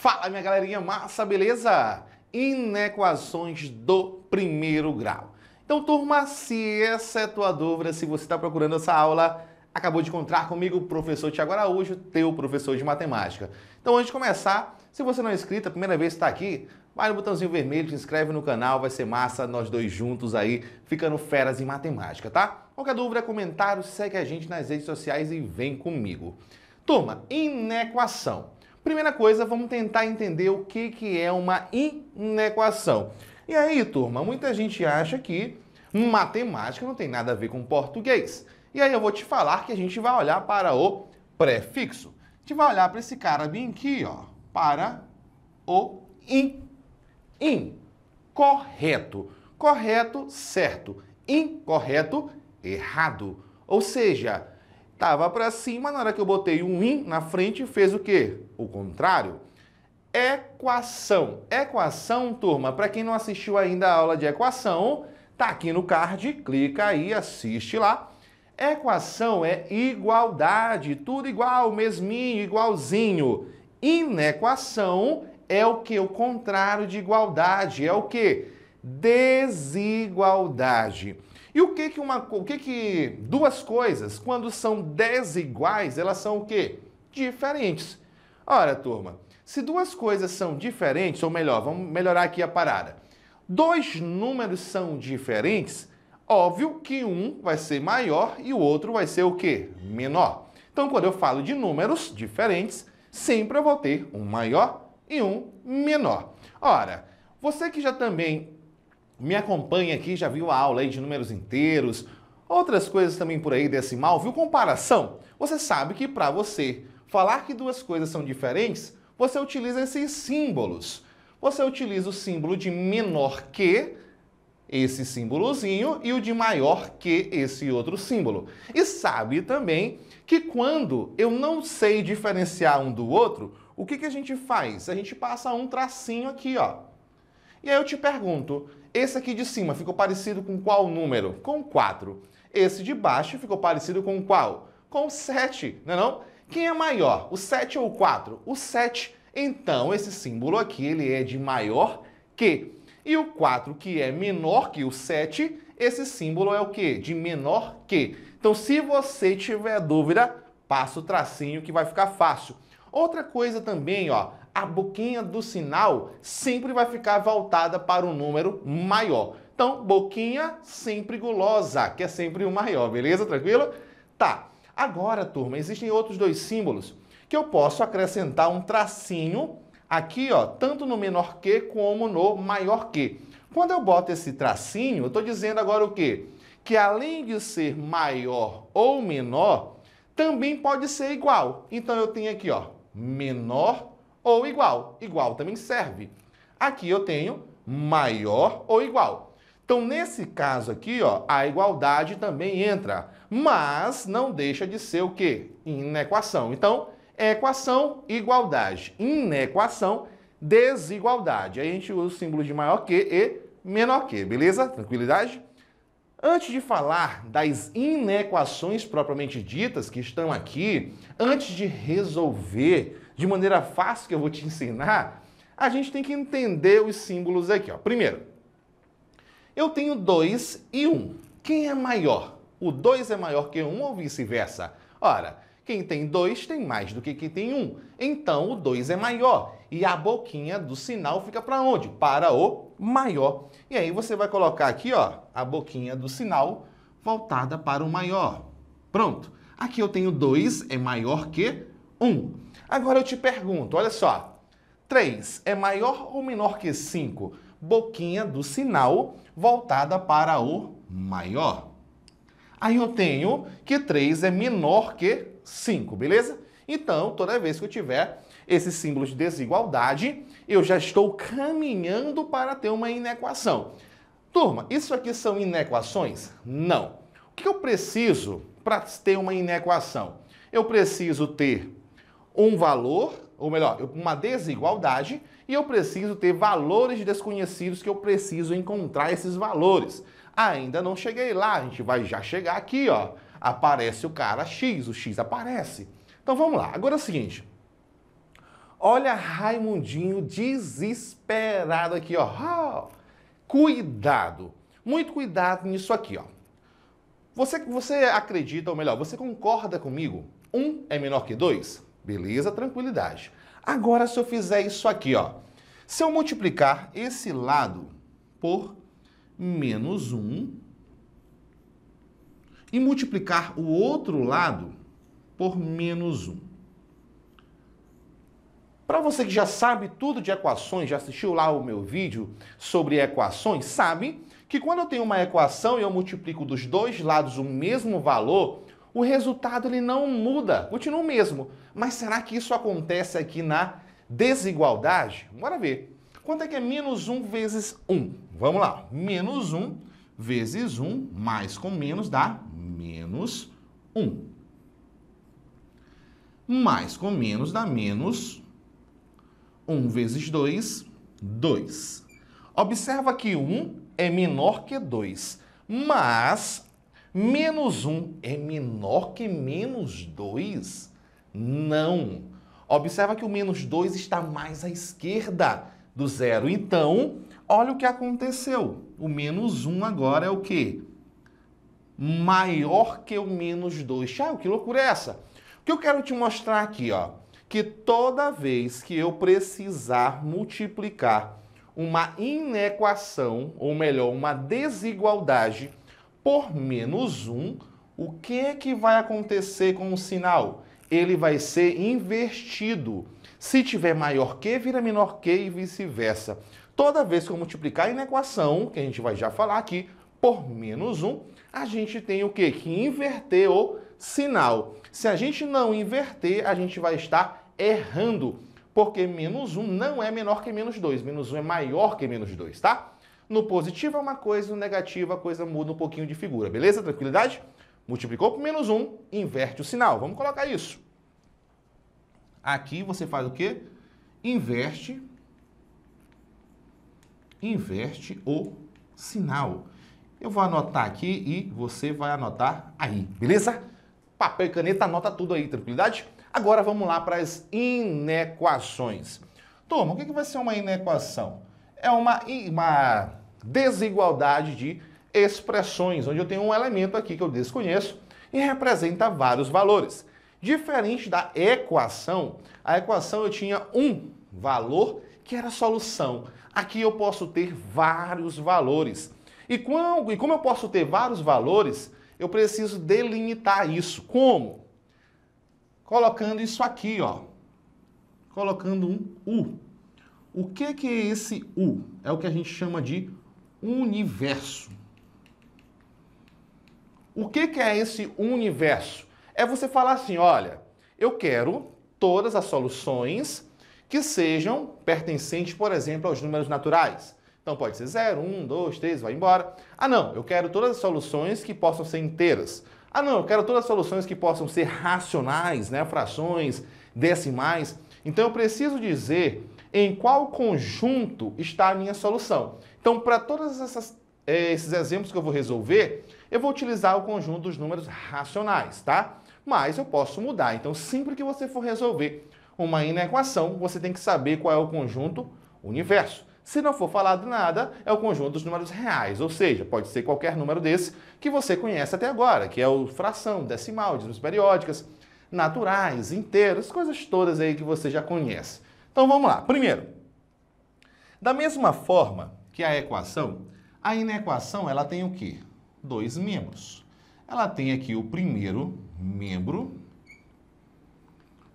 Fala, minha galerinha massa, beleza? Inequações do primeiro grau. Então, turma, se essa é a tua dúvida, se você está procurando essa aula, acabou de encontrar comigo o professor Tiago Araújo, teu professor de matemática. Então, antes de começar, se você não é inscrito, a primeira vez que está aqui, vai no botãozinho vermelho, se inscreve no canal, vai ser massa, nós dois juntos aí, ficando feras em matemática, tá? Qualquer dúvida, comentário, segue a gente nas redes sociais e vem comigo. Turma, inequação. Primeira coisa, vamos tentar entender o que, que é uma inequação. E aí, turma, muita gente acha que matemática não tem nada a ver com português. E aí eu vou te falar que a gente vai olhar para o prefixo. A gente vai olhar para esse cara bem aqui, ó, para o in. In. Correto. Correto, certo. Incorreto, errado. Ou seja, Tava para cima, na hora que eu botei um in na frente, fez o quê? O contrário. Equação. Equação, turma, para quem não assistiu ainda a aula de equação, tá aqui no card, clica aí, assiste lá. Equação é igualdade, tudo igual, mesminho, igualzinho. Inequação é o que? O contrário de igualdade, é o que? Desigualdade. E o que que uma, o que que duas coisas, quando são desiguais, elas são o quê? Diferentes. Ora, turma, se duas coisas são diferentes, ou melhor, vamos melhorar aqui a parada. Dois números são diferentes, óbvio que um vai ser maior e o outro vai ser o quê? Menor. Então, quando eu falo de números diferentes, sempre eu vou ter um maior e um menor. Ora, você que já também me acompanha aqui, já viu a aula aí de números inteiros, outras coisas também por aí decimal, viu comparação? Você sabe que para você falar que duas coisas são diferentes, você utiliza esses símbolos. Você utiliza o símbolo de menor que esse símbolozinho e o de maior que esse outro símbolo. E sabe também que quando eu não sei diferenciar um do outro, o que, que a gente faz? A gente passa um tracinho aqui, ó. E aí eu te pergunto, esse aqui de cima ficou parecido com qual número? Com 4. Esse de baixo ficou parecido com qual? Com 7, não é não? Quem é maior, o 7 ou o 4? O 7. Então, esse símbolo aqui ele é de maior que. E o 4, que é menor que o 7, esse símbolo é o quê? De menor que. Então, se você tiver dúvida, passa o tracinho que vai ficar fácil. Outra coisa também, ó, a boquinha do sinal sempre vai ficar voltada para um número maior. Então, boquinha sempre gulosa, que é sempre o maior, beleza? Tranquilo? Tá. Agora, turma, existem outros dois símbolos que eu posso acrescentar um tracinho aqui, ó, tanto no menor que como no maior que. Quando eu boto esse tracinho, eu estou dizendo agora o quê? Que além de ser maior ou menor, também pode ser igual. Então eu tenho aqui, ó, menor ou igual. Igual também serve. Aqui eu tenho maior ou igual. Então, nesse caso aqui, ó, a igualdade também entra, mas não deixa de ser o quê? Inequação. Então, equação, igualdade. Inequação, desigualdade. Aí a gente usa o símbolo de maior que e menor que, beleza? Tranquilidade? Antes de falar das inequações propriamente ditas que estão aqui, antes de resolver de maneira fácil que eu vou te ensinar, a gente tem que entender os símbolos aqui. Ó. Primeiro, eu tenho 2 e 1. Um. Quem é maior? O 2 é maior que 1 um, ou vice-versa? Ora, quem tem 2 tem mais do que quem tem 1. Um. Então o 2 é maior. E a boquinha do sinal fica para onde? Para o maior. E aí você vai colocar aqui ó, a boquinha do sinal voltada para o maior. Pronto. Aqui eu tenho 2 é maior que 1. Um. Agora eu te pergunto, olha só. 3 é maior ou menor que 5? Boquinha do sinal voltada para o maior. Aí eu tenho que 3 é menor que 5, beleza? Então, toda vez que eu tiver esse símbolo de desigualdade, eu já estou caminhando para ter uma inequação. Turma, isso aqui são inequações? Não. O que eu preciso para ter uma inequação? Eu preciso ter um valor, ou melhor, uma desigualdade, e eu preciso ter valores desconhecidos que eu preciso encontrar esses valores. Ainda não cheguei lá, a gente vai já chegar aqui, ó. Aparece o cara X, o X aparece. Então vamos lá. Agora é o seguinte. Olha Raimundinho desesperado aqui, ó. Cuidado. Muito cuidado nisso aqui, ó. Você, você acredita, ou melhor, você concorda comigo? 1 um é menor que 2? Beleza? Tranquilidade. Agora, se eu fizer isso aqui, ó. Se eu multiplicar esse lado por menos 1 e multiplicar o outro lado por menos 1. Para você que já sabe tudo de equações, já assistiu lá o meu vídeo sobre equações, sabe que quando eu tenho uma equação e eu multiplico dos dois lados o mesmo valor, o resultado ele não muda, continua o mesmo. Mas será que isso acontece aqui na desigualdade? Bora ver. Quanto é que é menos 1 vezes 1? Vamos lá. Menos 1 vezes 1, mais com menos, dá menos 1. Mais com menos dá menos 1 vezes 2, 2. Observa que 1 é menor que 2, mas Menos 1 é menor que menos 2? Não. Observa que o menos 2 está mais à esquerda do zero. Então, olha o que aconteceu. O menos 1 agora é o quê? Maior que o menos 2. Ah, que loucura é essa? O que eu quero te mostrar aqui, ó, que toda vez que eu precisar multiplicar uma inequação, ou melhor, uma desigualdade, por menos 1, o que é que vai acontecer com o sinal? Ele vai ser invertido. Se tiver maior que, vira menor que e vice-versa. Toda vez que eu multiplicar a equação, que a gente vai já falar aqui, por menos 1, a gente tem o quê? Que inverter o sinal. Se a gente não inverter, a gente vai estar errando, porque menos 1 não é menor que menos 2, menos 1 é maior que menos 2, tá? No positivo é uma coisa, no negativo a coisa muda um pouquinho de figura, beleza? Tranquilidade? Multiplicou por menos 1, inverte o sinal. Vamos colocar isso. Aqui você faz o quê? Inverte, inverte o sinal. Eu vou anotar aqui e você vai anotar aí, beleza? Papel e caneta, anota tudo aí, tranquilidade? Agora vamos lá para as inequações. Turma, o que vai ser uma inequação? É uma, uma desigualdade de expressões, onde eu tenho um elemento aqui que eu desconheço e representa vários valores. Diferente da equação, a equação eu tinha um valor que era a solução. Aqui eu posso ter vários valores. E, e como eu posso ter vários valores, eu preciso delimitar isso. Como? Colocando isso aqui, ó. Colocando um U. O que, que é esse U? É o que a gente chama de universo. O que, que é esse universo? É você falar assim: olha, eu quero todas as soluções que sejam pertencentes, por exemplo, aos números naturais. Então pode ser 0, 1, 2, 3, vai embora. Ah, não, eu quero todas as soluções que possam ser inteiras. Ah, não, eu quero todas as soluções que possam ser racionais, né? frações, decimais. Então eu preciso dizer em qual conjunto está a minha solução. Então, para todos eh, esses exemplos que eu vou resolver, eu vou utilizar o conjunto dos números racionais, tá? Mas eu posso mudar. Então, sempre que você for resolver uma inequação, você tem que saber qual é o conjunto universo. Se não for falado nada, é o conjunto dos números reais, ou seja, pode ser qualquer número desse que você conhece até agora, que é o fração, decimal, dízimas periódicas, naturais, inteiros, coisas todas aí que você já conhece. Então vamos lá. Primeiro, da mesma forma que é a equação. A inequação, ela tem o quê? Dois membros. Ela tem aqui o primeiro membro,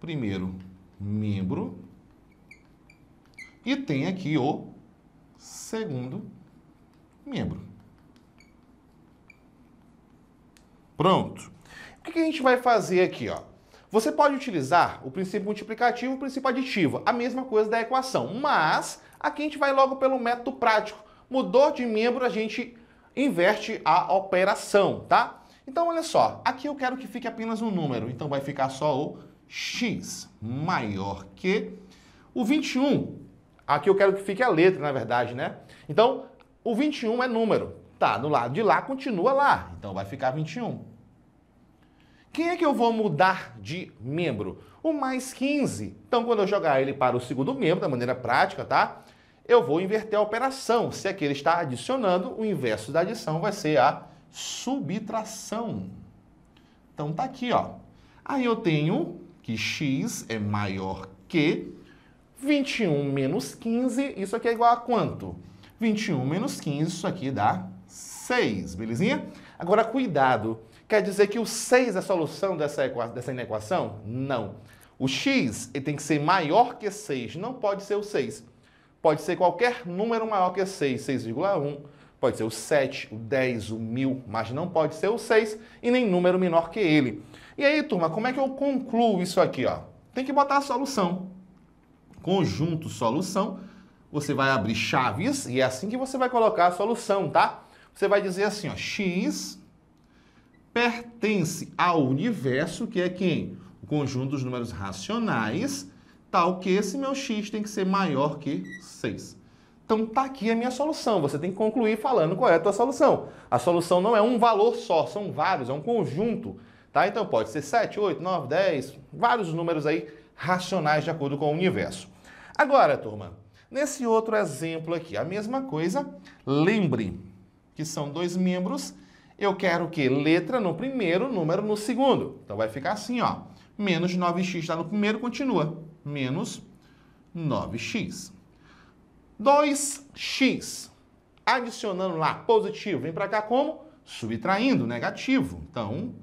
primeiro membro, e tem aqui o segundo membro. Pronto. O que a gente vai fazer aqui, ó? Você pode utilizar o princípio multiplicativo e o princípio aditivo, a mesma coisa da equação, mas Aqui a gente vai logo pelo método prático. Mudou de membro, a gente inverte a operação, tá? Então, olha só, aqui eu quero que fique apenas um número, então vai ficar só o x maior que o 21. Aqui eu quero que fique a letra, na verdade, né? Então, o 21 é número. Tá, no lado de lá continua lá, então vai ficar 21. Quem é que eu vou mudar de membro? O mais 15. Então, quando eu jogar ele para o segundo membro, da maneira prática, tá? eu vou inverter a operação. Se aqui ele está adicionando, o inverso da adição vai ser a subtração. Então tá aqui, ó. Aí eu tenho que x é maior que 21 menos 15, isso aqui é igual a quanto? 21 menos 15, isso aqui dá 6, belezinha? Agora, cuidado. Quer dizer que o 6 é a solução dessa, dessa inequação? Não. O x ele tem que ser maior que 6, não pode ser o 6. Pode ser qualquer número maior que 6, 6,1, pode ser o 7, o 10, o 1000, mas não pode ser o 6 e nem número menor que ele. E aí, turma, como é que eu concluo isso aqui? Ó? Tem que botar a solução. Conjunto solução, você vai abrir chaves e é assim que você vai colocar a solução, tá? Você vai dizer assim, ó, x pertence ao universo, que é quem? O conjunto dos números racionais tal que esse meu x tem que ser maior que 6. Então tá aqui a minha solução. Você tem que concluir falando qual é a tua solução. A solução não é um valor só, são vários, é um conjunto. Tá? Então pode ser 7, 8, 9, 10, vários números aí racionais de acordo com o universo. Agora, turma, nesse outro exemplo aqui, a mesma coisa, lembre que são dois membros, eu quero que letra no primeiro, número no segundo. Então vai ficar assim, ó. Menos 9x está no primeiro, continua menos 9x. 2x, adicionando lá positivo, vem para cá como? Subtraindo, negativo. Então,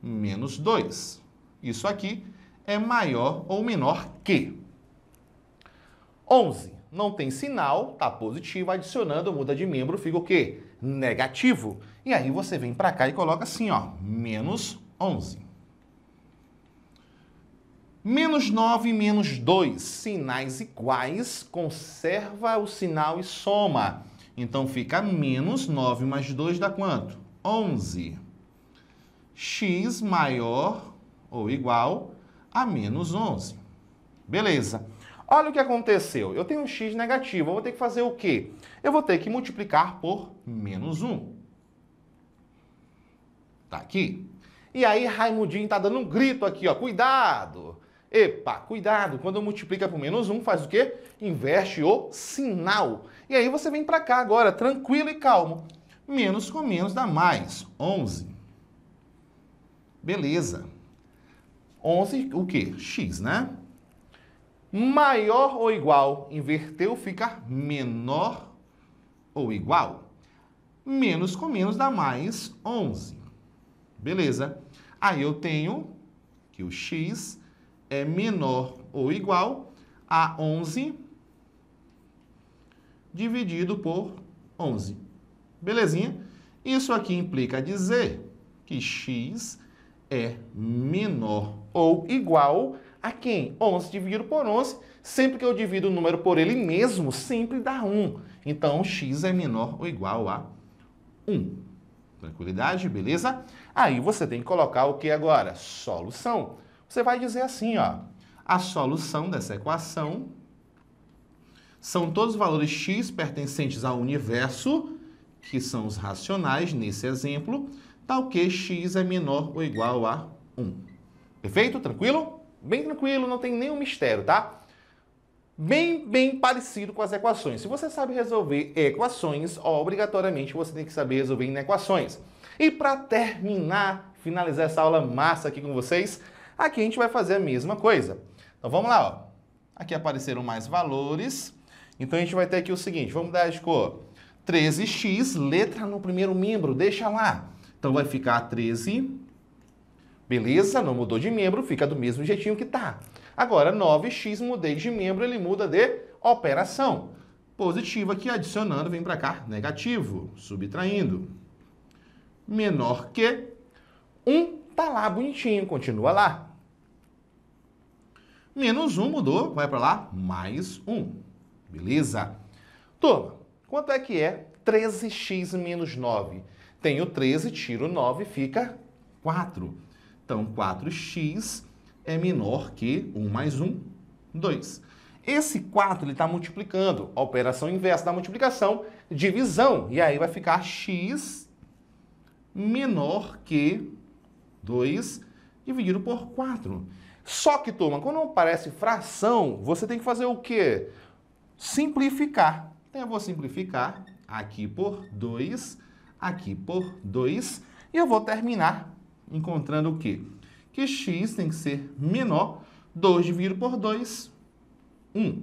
menos 2. Isso aqui é maior ou menor que 11. Não tem sinal, tá positivo, adicionando, muda de membro, fica o quê? Negativo. E aí você vem para cá e coloca assim, ó, menos 11. Menos 9 menos 2, sinais iguais, conserva o sinal e soma. Então fica menos 9 mais 2 dá quanto? 11. x maior ou igual a menos 11. Beleza. Olha o que aconteceu. Eu tenho um x negativo, eu vou ter que fazer o quê? Eu vou ter que multiplicar por menos 1. Tá aqui. E aí Raimundinho tá dando um grito aqui, ó. Cuidado! Epa, cuidado, quando multiplica por menos 1, faz o quê? Inverte o sinal. E aí você vem para cá agora, tranquilo e calmo. Menos com menos dá mais, 11. Beleza. 11, o quê? X, né? Maior ou igual, inverteu, fica menor ou igual. Menos com menos dá mais 11. Beleza. Aí eu tenho que o x é menor ou igual a 11 dividido por 11. Belezinha? Isso aqui implica dizer que x é menor ou igual a quem? 11 dividido por 11. Sempre que eu divido o número por ele mesmo, sempre dá 1. Então, x é menor ou igual a 1. Tranquilidade? Beleza? Aí você tem que colocar o que agora? Solução. Você vai dizer assim, ó, a solução dessa equação são todos os valores x pertencentes ao universo, que são os racionais nesse exemplo, tal que x é menor ou igual a 1. Perfeito? Tranquilo? Bem tranquilo, não tem nenhum mistério, tá? Bem, bem parecido com as equações. Se você sabe resolver equações, obrigatoriamente você tem que saber resolver inequações. E para terminar, finalizar essa aula massa aqui com vocês, Aqui a gente vai fazer a mesma coisa. Então vamos lá, ó. Aqui apareceram mais valores. Então a gente vai ter aqui o seguinte, vamos dar de cor 13x, letra no primeiro membro, deixa lá. Então vai ficar 13, beleza? Não mudou de membro, fica do mesmo jeitinho que tá. Agora 9x mudei de membro, ele muda de operação. Positivo aqui, adicionando, vem para cá, negativo, subtraindo. Menor que 1 tá lá bonitinho, continua lá. Menos 1 um mudou, vai para lá, mais 1. Um. Beleza? Turma, quanto é que é 13x menos 9? Tenho 13, tiro 9, fica 4. Então, 4x é menor que 1 mais 1, 2. Esse 4 está multiplicando, a operação inversa da multiplicação, divisão. E aí vai ficar x menor que 2 dividido por 4. Só que, turma, quando aparece fração, você tem que fazer o quê? Simplificar. Então, eu vou simplificar aqui por 2, aqui por 2, e eu vou terminar encontrando o quê? Que x tem que ser menor, 2 dividido por 2, 1.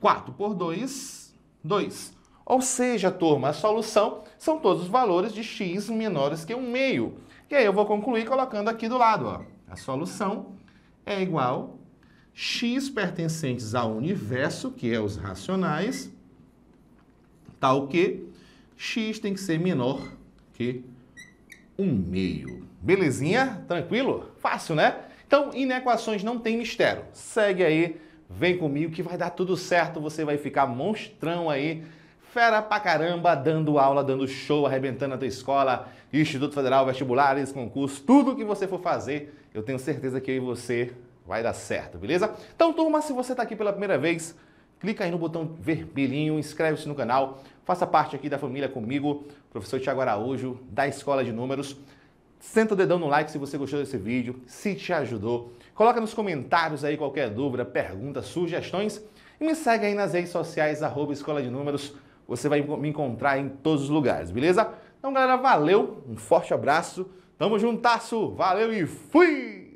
4 por 2, 2. Ou seja, turma, a solução são todos os valores de x menores que 1 meio. E aí eu vou concluir colocando aqui do lado, ó. A solução é igual x pertencentes ao universo, que é os racionais, tal que x tem que ser menor que 1 meio. Belezinha? Tranquilo? Fácil, né? Então, inequações não tem mistério. Segue aí, vem comigo que vai dar tudo certo, você vai ficar monstrão aí fera pra caramba, dando aula, dando show, arrebentando a tua escola, Instituto Federal, vestibulares, concurso, tudo que você for fazer, eu tenho certeza que eu e você vai dar certo, beleza? Então, turma, se você está aqui pela primeira vez, clica aí no botão vermelhinho, inscreve-se no canal, faça parte aqui da família comigo, professor Tiago Araújo, da Escola de Números. Senta o dedão no like se você gostou desse vídeo, se te ajudou. Coloca nos comentários aí qualquer dúvida, pergunta, sugestões. E me segue aí nas redes sociais, arroba Escola de Números, você vai me encontrar em todos os lugares, beleza? Então, galera, valeu, um forte abraço, tamo juntasso, valeu e fui!